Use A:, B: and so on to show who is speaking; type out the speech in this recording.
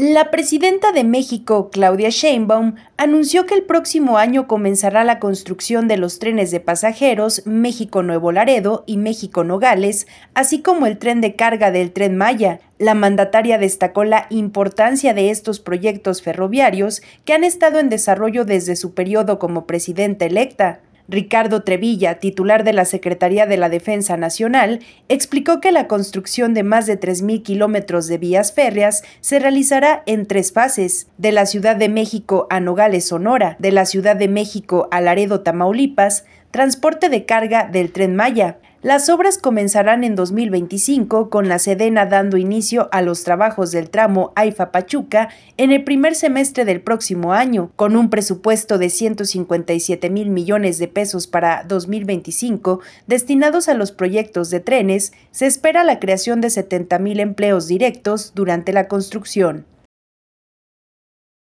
A: La presidenta de México, Claudia Sheinbaum, anunció que el próximo año comenzará la construcción de los trenes de pasajeros México-Nuevo Laredo y México-Nogales, así como el tren de carga del Tren Maya. La mandataria destacó la importancia de estos proyectos ferroviarios que han estado en desarrollo desde su periodo como presidenta electa. Ricardo Trevilla, titular de la Secretaría de la Defensa Nacional, explicó que la construcción de más de 3.000 kilómetros de vías férreas se realizará en tres fases, de la Ciudad de México a Nogales, Sonora, de la Ciudad de México a Laredo, Tamaulipas, transporte de carga del tren Maya, las obras comenzarán en 2025 con la Sedena dando inicio a los trabajos del tramo AIFA-Pachuca en el primer semestre del próximo año, con un presupuesto de 157 mil millones de pesos para 2025 destinados a los proyectos de trenes, se espera la creación de 70 mil empleos directos durante la construcción.